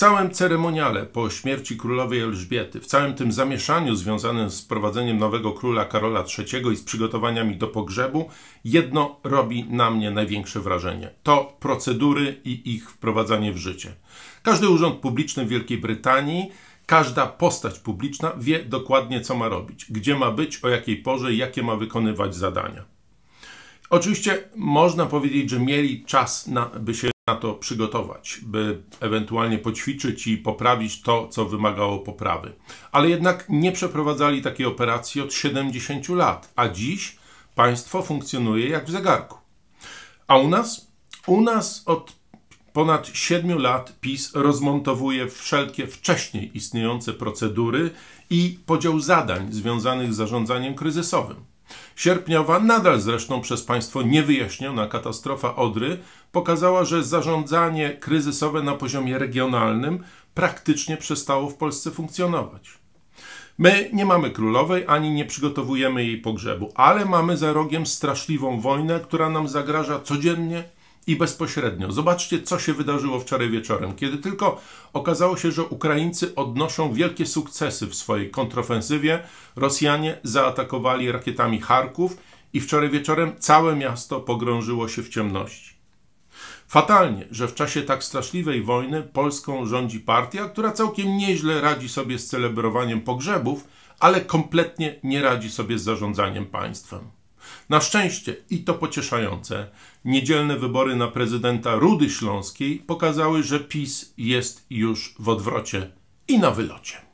całym ceremoniale po śmierci królowej Elżbiety, w całym tym zamieszaniu związanym z prowadzeniem nowego króla Karola III i z przygotowaniami do pogrzebu, jedno robi na mnie największe wrażenie. To procedury i ich wprowadzanie w życie. Każdy urząd publiczny w Wielkiej Brytanii Każda postać publiczna wie dokładnie, co ma robić, gdzie ma być, o jakiej porze, jakie ma wykonywać zadania. Oczywiście można powiedzieć, że mieli czas na by się to przygotować, by ewentualnie poćwiczyć i poprawić to, co wymagało poprawy. Ale jednak nie przeprowadzali takiej operacji od 70 lat, a dziś państwo funkcjonuje jak w zegarku. A u nas? U nas od ponad 7 lat PiS rozmontowuje wszelkie wcześniej istniejące procedury i podział zadań związanych z zarządzaniem kryzysowym. Sierpniowa, nadal zresztą przez państwo niewyjaśniona katastrofa Odry, pokazała, że zarządzanie kryzysowe na poziomie regionalnym praktycznie przestało w Polsce funkcjonować. My nie mamy królowej, ani nie przygotowujemy jej pogrzebu, ale mamy za rogiem straszliwą wojnę, która nam zagraża codziennie, i bezpośrednio. Zobaczcie, co się wydarzyło wczoraj wieczorem, kiedy tylko okazało się, że Ukraińcy odnoszą wielkie sukcesy w swojej kontrofensywie. Rosjanie zaatakowali rakietami Charków i wczoraj wieczorem całe miasto pogrążyło się w ciemności. Fatalnie, że w czasie tak straszliwej wojny Polską rządzi partia, która całkiem nieźle radzi sobie z celebrowaniem pogrzebów, ale kompletnie nie radzi sobie z zarządzaniem państwem. Na szczęście, i to pocieszające, niedzielne wybory na prezydenta Rudy Śląskiej pokazały, że PiS jest już w odwrocie i na wylocie.